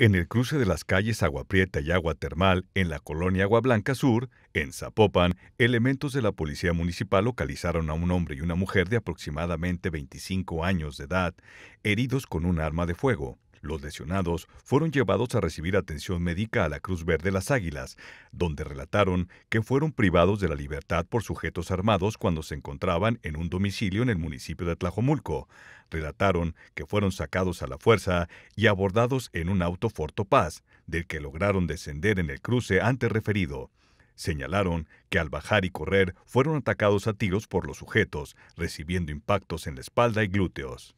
En el cruce de las calles Agua Prieta y Agua Termal, en la colonia Agua Blanca Sur, en Zapopan, elementos de la policía municipal localizaron a un hombre y una mujer de aproximadamente 25 años de edad, heridos con un arma de fuego. Los lesionados fueron llevados a recibir atención médica a la Cruz Verde Las Águilas, donde relataron que fueron privados de la libertad por sujetos armados cuando se encontraban en un domicilio en el municipio de Tlajomulco. Relataron que fueron sacados a la fuerza y abordados en un auto Fortopaz, del que lograron descender en el cruce antes referido. Señalaron que al bajar y correr fueron atacados a tiros por los sujetos, recibiendo impactos en la espalda y glúteos.